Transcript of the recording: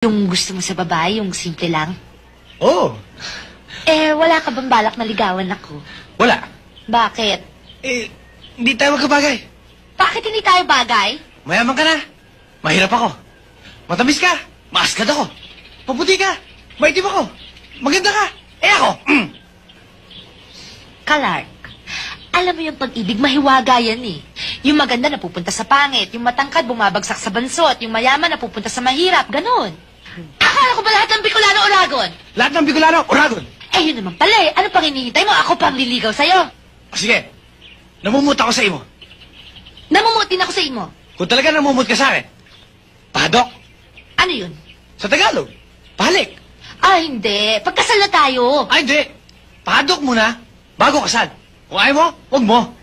Yung gusto mo sa babae, yung simple lang? Oo. Oh. Eh, wala ka bang balak na ligawan ako? Wala. Bakit? Eh, hindi tayo magkabagay. Bakit hindi tayo bagay? Mayaman ka na. Mahirap ako. Matamis ka. Maaskad ako. Mabuti ka. Maitim ako. Maganda ka. Eh ako. Mm. Kalark, alam mo yung pag-ibig, mahiwaga yan eh. Yung maganda napupunta sa pangit, yung matangkad bumabagsak sa bansot, yung mayaman napupunta sa mahirap, ganun. Akala ko ba lahat ng Bicolano Oragon? Lahat ng Bicolano, Oragon. Eh, yun naman pala eh. Ano pang hinihintay mo? Ako pang liligaw sa'yo. O, sige. Namumuta ako sa imo. Namumut din ako sa imo. Kung talaga namumut ka sa akin, padok. Ano yun? Sa Tagalog, palik. Ah, hindi. Pagkasal na tayo. Ay, ah, hindi. Padok muna bago kasal. Kung ayaw mo, huwag mo.